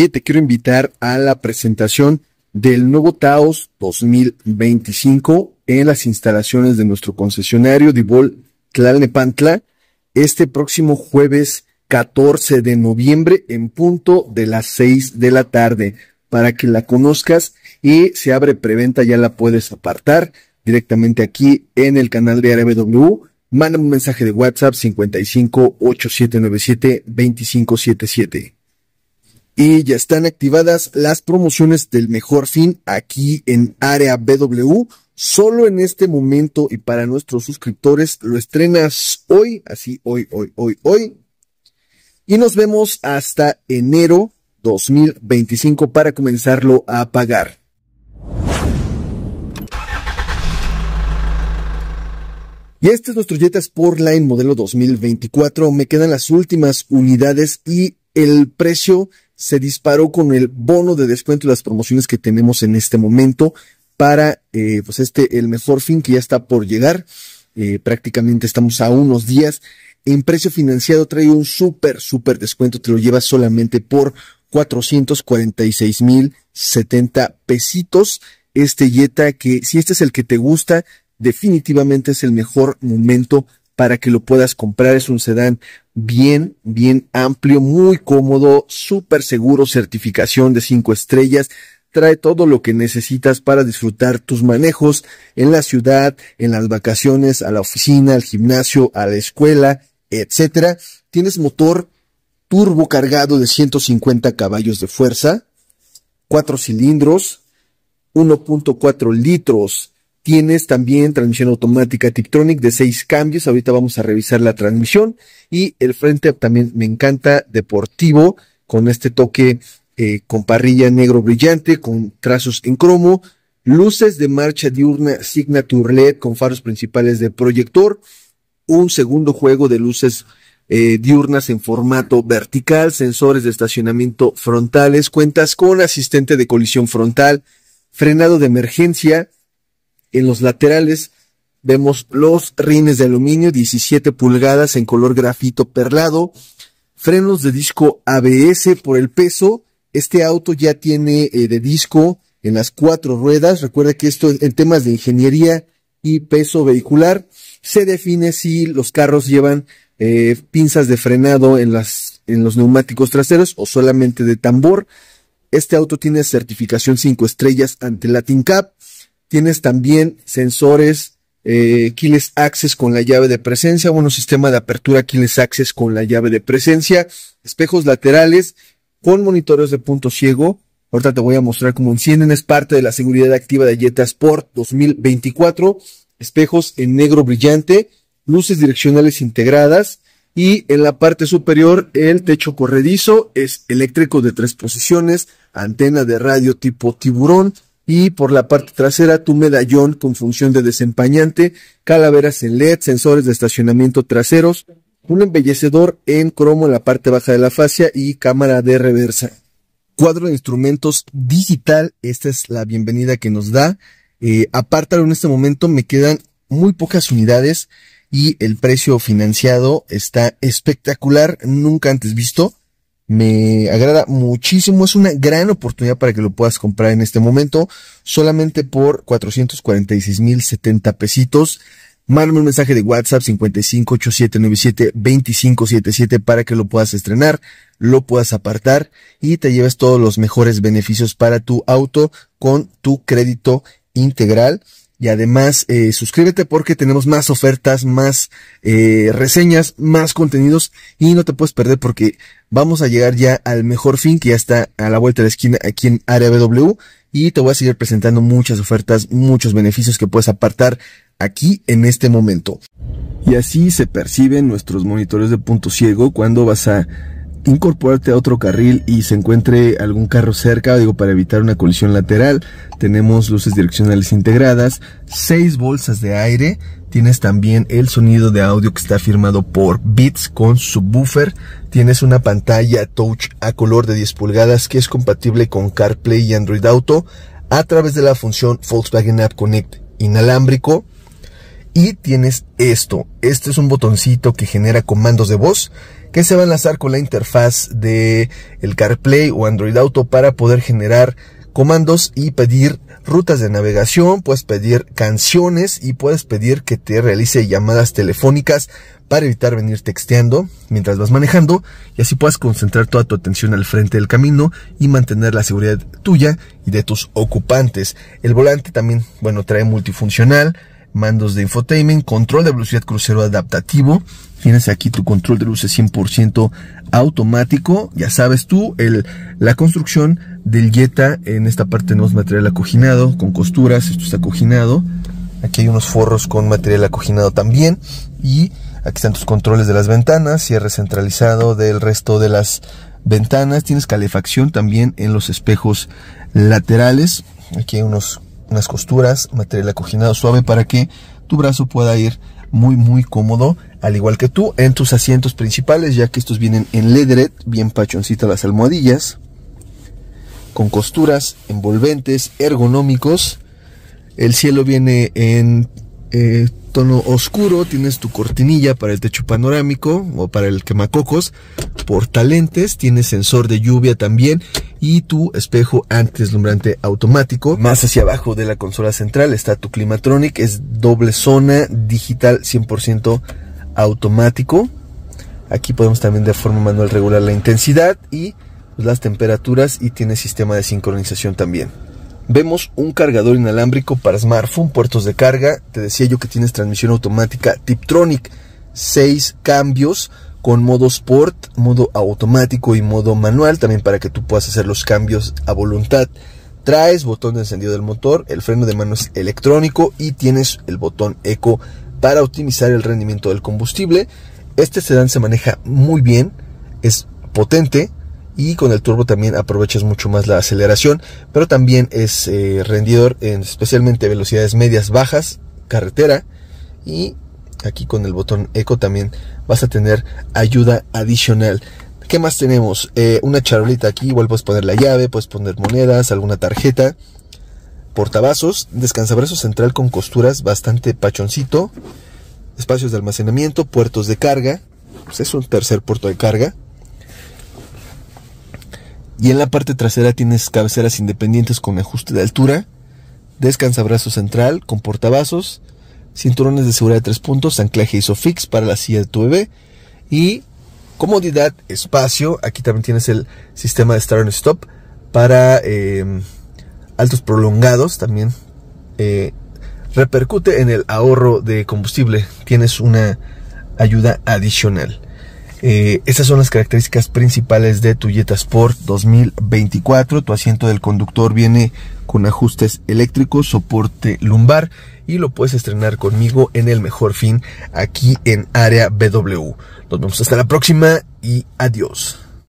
Eh, te quiero invitar a la presentación del nuevo Taos 2025 en las instalaciones de nuestro concesionario Dibol Tlalnepantla este próximo jueves 14 de noviembre en punto de las 6 de la tarde para que la conozcas y se abre preventa, ya la puedes apartar directamente aquí en el canal de RBW. Mándame un mensaje de WhatsApp 55 8797 2577 y ya están activadas las promociones del mejor fin aquí en Área BW. Solo en este momento y para nuestros suscriptores lo estrenas hoy, así hoy, hoy, hoy, hoy. Y nos vemos hasta enero 2025 para comenzarlo a pagar. Y este es nuestro Jetta Sportline modelo 2024. Me quedan las últimas unidades y el precio se disparó con el bono de descuento y las promociones que tenemos en este momento para eh, pues este el mejor fin que ya está por llegar. Eh, prácticamente estamos a unos días. En precio financiado trae un súper, súper descuento. Te lo llevas solamente por 446,070 pesitos. Este Yeta, que si este es el que te gusta, definitivamente es el mejor momento para que lo puedas comprar. Es un sedán bien, bien amplio, muy cómodo, súper seguro, certificación de 5 estrellas. Trae todo lo que necesitas para disfrutar tus manejos en la ciudad, en las vacaciones, a la oficina, al gimnasio, a la escuela, etcétera. Tienes motor turbo cargado de 150 caballos de fuerza, 4 cilindros, 1.4 litros Tienes también transmisión automática Tiptronic de seis cambios. Ahorita vamos a revisar la transmisión. Y el frente también me encanta, deportivo, con este toque eh, con parrilla negro brillante, con trazos en cromo, luces de marcha diurna Signature LED con faros principales de proyector, un segundo juego de luces eh, diurnas en formato vertical, sensores de estacionamiento frontales, cuentas con asistente de colisión frontal, frenado de emergencia, en los laterales vemos los rines de aluminio 17 pulgadas en color grafito perlado, frenos de disco ABS por el peso. Este auto ya tiene eh, de disco en las cuatro ruedas. Recuerda que esto en temas de ingeniería y peso vehicular se define si los carros llevan eh, pinzas de frenado en, las, en los neumáticos traseros o solamente de tambor. Este auto tiene certificación 5 estrellas ante Latin Cap. Tienes también sensores eh, Keyless Access con la llave de presencia, bueno, sistema de apertura Keyless Access con la llave de presencia, espejos laterales con monitores de punto ciego. Ahorita te voy a mostrar cómo encienden, es parte de la seguridad activa de Jetta Sport 2024, espejos en negro brillante, luces direccionales integradas y en la parte superior el techo corredizo es eléctrico de tres posiciones, antena de radio tipo tiburón, y por la parte trasera tu medallón con función de desempañante, calaveras en LED, sensores de estacionamiento traseros, un embellecedor en cromo en la parte baja de la fascia y cámara de reversa. Cuadro de instrumentos digital, esta es la bienvenida que nos da. Eh, en este momento, me quedan muy pocas unidades y el precio financiado está espectacular, nunca antes visto me agrada muchísimo. Es una gran oportunidad para que lo puedas comprar en este momento, solamente por 446,070 pesitos. Mándame un mensaje de WhatsApp 558-797-2577 para que lo puedas estrenar, lo puedas apartar y te lleves todos los mejores beneficios para tu auto con tu crédito integral y además eh, suscríbete porque tenemos más ofertas, más eh, reseñas, más contenidos y no te puedes perder porque vamos a llegar ya al mejor fin que ya está a la vuelta de la esquina aquí en Área BW y te voy a seguir presentando muchas ofertas, muchos beneficios que puedes apartar aquí en este momento. Y así se perciben nuestros monitores de punto ciego cuando vas a incorporarte a otro carril y se encuentre algún carro cerca, digo, para evitar una colisión lateral. Tenemos luces direccionales integradas, 6 bolsas de aire. Tienes también el sonido de audio que está firmado por Beats con subwoofer. Tienes una pantalla touch a color de 10 pulgadas que es compatible con CarPlay y Android Auto a través de la función Volkswagen App Connect inalámbrico y tienes esto. Este es un botoncito que genera comandos de voz que se va a enlazar con la interfaz de el CarPlay o Android Auto para poder generar comandos y pedir rutas de navegación, puedes pedir canciones y puedes pedir que te realice llamadas telefónicas para evitar venir texteando mientras vas manejando y así puedas concentrar toda tu atención al frente del camino y mantener la seguridad tuya y de tus ocupantes. El volante también, bueno, trae multifuncional, mandos de infotainment, control de velocidad crucero adaptativo. Fíjense aquí tu control de luces 100% automático. Ya sabes tú, el, la construcción del Jetta en esta parte tenemos material acoginado con costuras. Esto está acoginado. Aquí hay unos forros con material acoginado también. Y aquí están tus controles de las ventanas, cierre centralizado del resto de las ventanas. Tienes calefacción también en los espejos laterales. Aquí hay unos unas costuras, material acoginado suave para que tu brazo pueda ir muy muy cómodo, al igual que tú, en tus asientos principales, ya que estos vienen en ledret, bien pachoncitas las almohadillas, con costuras envolventes, ergonómicos. El cielo viene en eh, tono oscuro, tienes tu cortinilla para el techo panorámico o para el quemacocos, portalentes, tienes sensor de lluvia también y tu espejo antideslumbrante automático. Más hacia abajo de la consola central está tu Climatronic, es doble zona, digital 100% automático. Aquí podemos también de forma manual regular la intensidad y pues, las temperaturas y tiene sistema de sincronización también vemos un cargador inalámbrico para smartphone, puertos de carga, te decía yo que tienes transmisión automática Tiptronic, 6 cambios con modo sport, modo automático y modo manual, también para que tú puedas hacer los cambios a voluntad. Traes botón de encendido del motor, el freno de mano es electrónico y tienes el botón eco para optimizar el rendimiento del combustible. Este sedán se maneja muy bien, es potente, y con el turbo también aprovechas mucho más la aceleración, pero también es eh, rendidor en especialmente velocidades medias bajas, carretera y aquí con el botón eco también vas a tener ayuda adicional. ¿Qué más tenemos? Eh, una charolita aquí, igual puedes poner la llave, puedes poner monedas, alguna tarjeta, portavasos, descansabrazo central con costuras bastante pachoncito, espacios de almacenamiento, puertos de carga, pues es un tercer puerto de carga, y en la parte trasera tienes cabeceras independientes con ajuste de altura, descansabrazo central con portavasos, cinturones de seguridad de tres puntos, anclaje ISOFIX para la silla de tu bebé y comodidad, espacio. Aquí también tienes el sistema de start and stop para em, altos prolongados también. Eh, repercute en el ahorro de combustible. Tienes una ayuda adicional. Eh, estas son las características principales de tu Jetta Sport 2024. Tu asiento del conductor viene con ajustes eléctricos, soporte lumbar y lo puedes estrenar conmigo en el mejor fin aquí en Área BW. Nos vemos hasta la próxima y adiós.